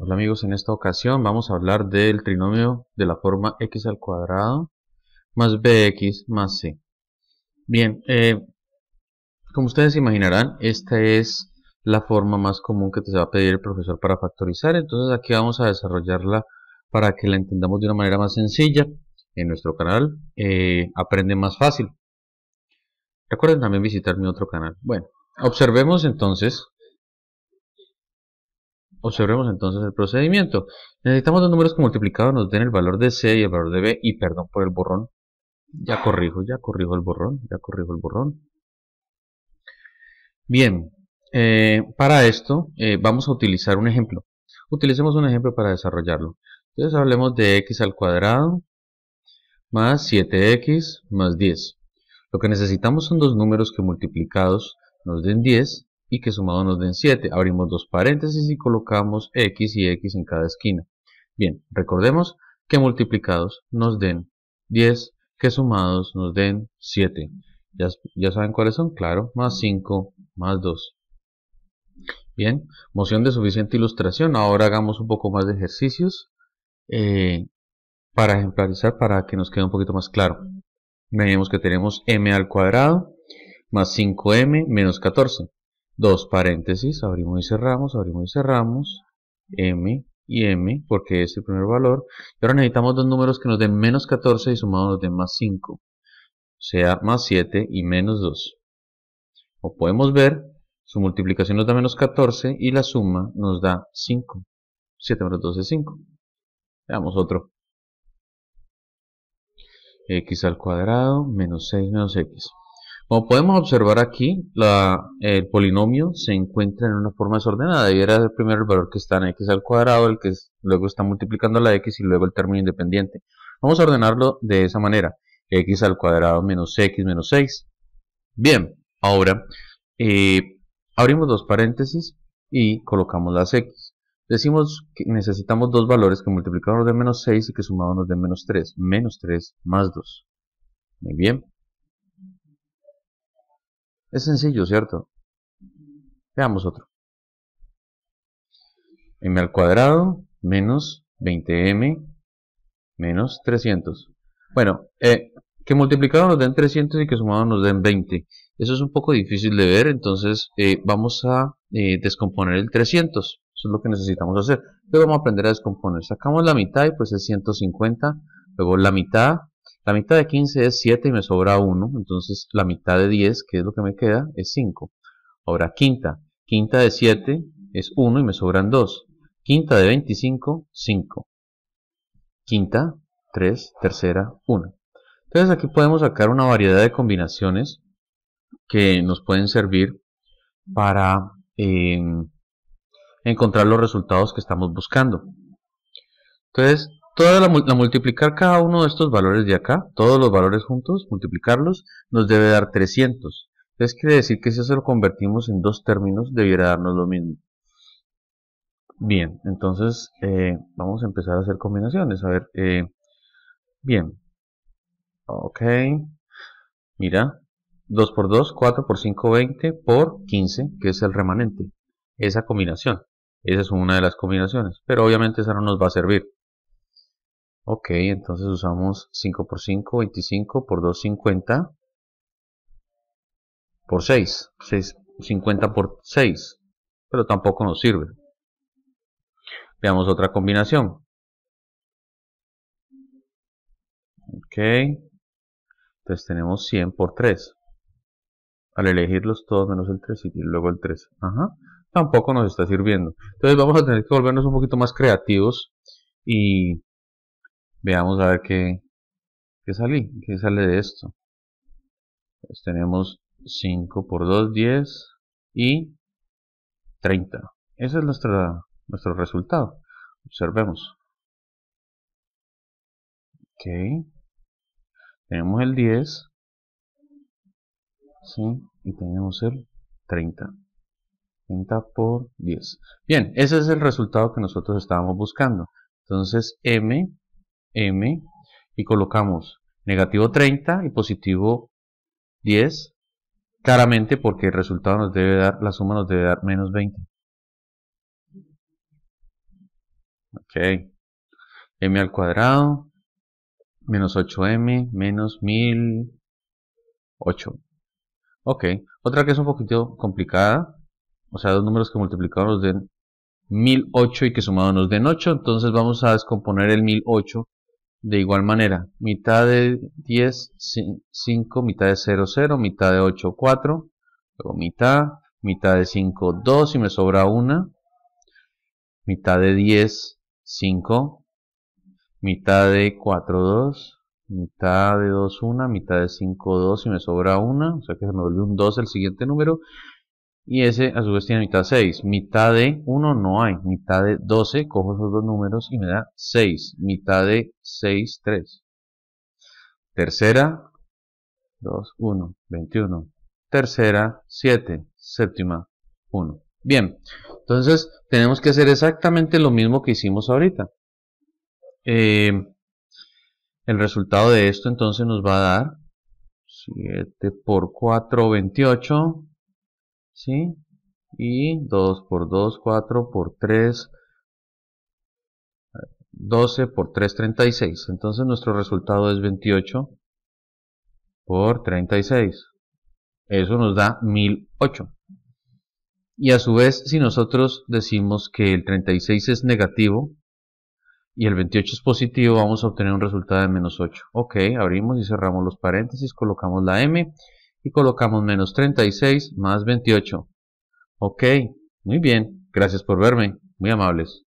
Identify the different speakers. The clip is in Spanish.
Speaker 1: Hola amigos, en esta ocasión vamos a hablar del trinomio de la forma x al cuadrado más bx más c. Bien, eh, como ustedes imaginarán, esta es la forma más común que te va a pedir el profesor para factorizar. Entonces aquí vamos a desarrollarla para que la entendamos de una manera más sencilla en nuestro canal. Eh, aprende más fácil. Recuerden también visitar mi otro canal. Bueno, observemos entonces Observemos entonces el procedimiento. Necesitamos dos números que multiplicados nos den el valor de C y el valor de B. Y perdón por el borrón. Ya corrijo, ya corrijo el borrón, ya corrijo el borrón. Bien, eh, para esto eh, vamos a utilizar un ejemplo. Utilicemos un ejemplo para desarrollarlo. Entonces hablemos de x al cuadrado más 7x más 10. Lo que necesitamos son dos números que multiplicados nos den 10 y que sumados nos den 7. Abrimos dos paréntesis y colocamos x y x en cada esquina. Bien, recordemos que multiplicados nos den 10, que sumados nos den 7. ¿Ya, saben cuáles son? Claro, más 5, más 2. Bien, moción de suficiente ilustración. Ahora hagamos un poco más de ejercicios eh, para ejemplarizar, para que nos quede un poquito más claro. Veamos que tenemos m al cuadrado más 5m menos 14 dos paréntesis, abrimos y cerramos, abrimos y cerramos, m y m, porque es el primer valor. Y ahora necesitamos dos números que nos den menos 14 y sumados nos den más 5. O sea, más 7 y menos 2. O podemos ver, su multiplicación nos da menos 14 y la suma nos da 5. 7 menos 2 es 5. Veamos otro. x al cuadrado menos 6 menos x. Como podemos observar aquí, el polinomio se encuentra en una forma desordenada. Debiera ser primero el valor que está en x al cuadrado, el que luego está multiplicando la x y luego el término independiente. Vamos a ordenarlo de esa manera. x al cuadrado menos x menos 6. Bien, ahora eh, abrimos dos paréntesis y colocamos las x. Decimos que necesitamos dos valores que multiplicamos de menos 6 y que sumamos los den menos 3. Menos 3 más 2. Muy bien. Es sencillo, ¿cierto? Veamos otro. m al cuadrado menos 20m menos 300. Bueno, eh, que multiplicado nos den 300 y que sumado nos den 20. Eso es un poco difícil de ver, entonces eh, vamos a eh, descomponer el 300. Eso es lo que necesitamos hacer. Pero vamos a aprender a descomponer. Sacamos la mitad y pues es 150. Luego la mitad la mitad de 15 es 7 y me sobra 1, entonces la mitad de 10, que es lo que me queda, es 5. Ahora quinta, quinta de 7 es 1 y me sobran 2. Quinta de 25, 5. Quinta, 3, tercera, 1. Entonces aquí podemos sacar una variedad de combinaciones que nos pueden servir para eh, encontrar los resultados que estamos buscando. Entonces, Toda la, multiplicar cada uno de estos valores de acá, todos los valores juntos, multiplicarlos, nos debe dar 300. Entonces quiere decir que si eso lo convertimos en dos términos, debiera darnos lo mismo. Bien, entonces eh, vamos a empezar a hacer combinaciones. A ver, eh, bien. Ok. Mira, 2 por 2, 4 por 5, 20 por 15, que es el remanente. Esa combinación. Esa es una de las combinaciones. Pero obviamente esa no nos va a servir. Ok, entonces usamos 5 por 5, 25 por 2, 50 por 6, 6 50 por 6, pero tampoco nos sirve. Veamos otra combinación. Ok, entonces tenemos 100 por 3. Al elegirlos todos menos el 3 y luego el 3. Ajá. Tampoco nos está sirviendo. Entonces vamos a tener que volvernos un poquito más creativos y Veamos a ver qué, salí, qué sale de esto. tenemos 5 por 2, 10 y 30. Ese es nuestro nuestro resultado. Observemos. Ok. Tenemos el 10. ¿sí? Y tenemos el 30. 30 por 10. Bien, ese es el resultado que nosotros estábamos buscando. Entonces, M m y colocamos negativo 30 y positivo 10, claramente porque el resultado nos debe dar, la suma nos debe dar menos 20. Ok, m al cuadrado, menos 8m, menos 1008. Ok, otra que es un poquito complicada, o sea, dos números que multiplicamos nos den 1008 y que sumados nos den 8, entonces vamos a descomponer el 1008 de igual manera, mitad de 10, 5, mitad de 0, 0, mitad de 8, 4, luego mitad, mitad de 5, 2 y me sobra 1, mitad de 10, 5, mitad de 4, 2, mitad de 2, 1, mitad de 5, 2 y me sobra 1, o sea que se me volvió un 2 el siguiente número, y ese a su vez tiene mitad 6. Mitad de 1 no hay. Mitad de 12, cojo esos dos números y me da 6. Mitad de 6, 3. Tercera, 2, 1, 21. Tercera, 7. Séptima, 1. Bien, entonces tenemos que hacer exactamente lo mismo que hicimos ahorita. Eh, el resultado de esto entonces nos va a dar 7 por 4, 28. Y 2 por 2, 4 por 3, 12 por 3, 36. Entonces nuestro resultado es 28 por 36. Eso nos da 1008. Y a su vez, si nosotros decimos que el 36 es negativo y el 28 es positivo, vamos a obtener un resultado de menos 8. Ok, abrimos y cerramos los paréntesis, colocamos la M y colocamos menos 36 más 28. Ok, muy bien, gracias por verme, muy amables.